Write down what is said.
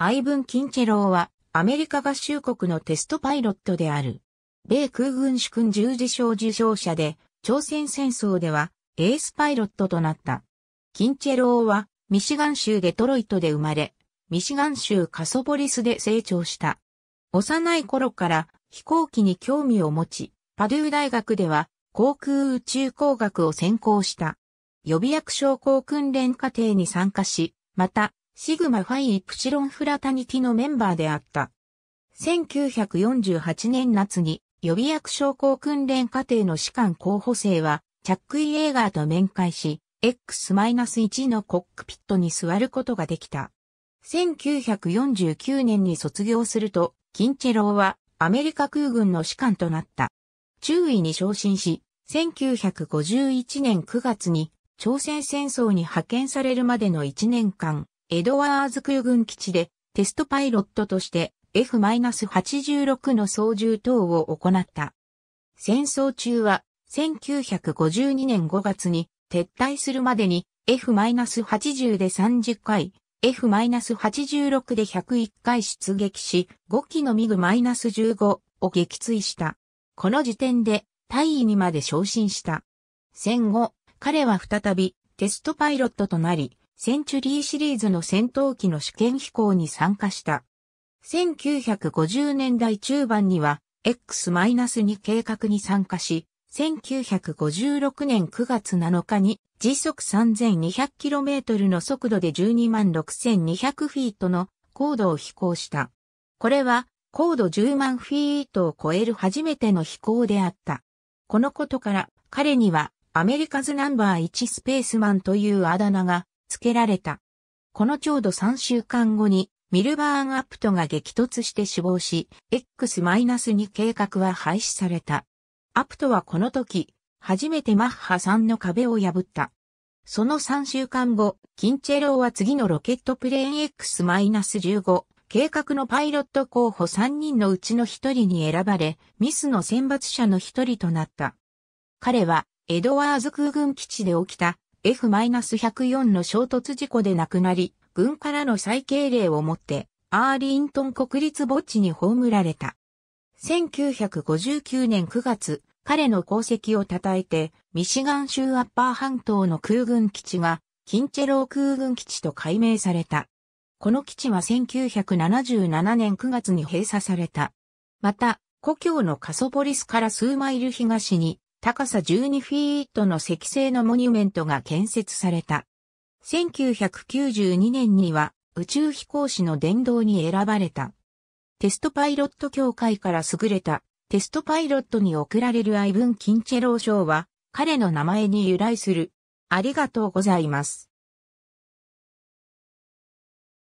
アイブン・キンチェローは、アメリカ合衆国のテストパイロットである。米空軍主君十字章受賞者で、朝鮮戦争では、エースパイロットとなった。キンチェローは、ミシガン州デトロイトで生まれ、ミシガン州カソボリスで成長した。幼い頃から飛行機に興味を持ち、パドゥー大学では航空宇宙工学を専攻した。予備役商工訓練課程に参加し、またシグマファイ・イプシロン・フラタニティのメンバーであった。1948年夏に予備役将校訓練課程の士官候補生は、チャック・イ・エーガーと面会し、X-1 のコックピットに座ることができた。1949年に卒業すると、キンチェローはアメリカ空軍の士官となった。中尉に昇進し、1951年9月に朝鮮戦争に派遣されるまでの1年間、エドワーズ空軍基地でテストパイロットとして F-86 の操縦等を行った。戦争中は1952年5月に撤退するまでに F-80 で30回、F-86 で101回出撃し、5機のミグ -15 を撃墜した。この時点で大尉にまで昇進した。戦後、彼は再びテストパイロットとなり、センチュリーシリーズの戦闘機の試験飛行に参加した。1950年代中盤には X-2 計画に参加し、1956年9月7日に時速 3200km の速度で126,200フィートの高度を飛行した。これは高度10万フィートを超える初めての飛行であった。このことから彼にはアメリカズナンバー1スペースマンというあだ名が付けられた。このちょうど3週間後に、ミルバーンアップトが激突して死亡し、X-2 計画は廃止された。アプトはこの時、初めてマッハ3の壁を破った。その3週間後、キンチェローは次のロケットプレーン X-15 計画のパイロット候補3人のうちの1人に選ばれ、ミスの選抜者の1人となった。彼は、エドワーズ空軍基地で起きた F-104 の衝突事故で亡くなり、軍からの再敬礼をもって、アーリントン国立墓地に葬られた。1959年9月、彼の功績を称えて、ミシガン州アッパー半島の空軍基地が、キンチェロー空軍基地と改名された。この基地は1977年9月に閉鎖された。また、故郷のカソポリスから数マイル東に、高さ12フィートの石製のモニュメントが建設された。1992年には宇宙飛行士の殿堂に選ばれた。テストパイロット協会から優れたテストパイロットに贈られるアイブン・キンチェロー賞は彼の名前に由来する。ありがとうございます。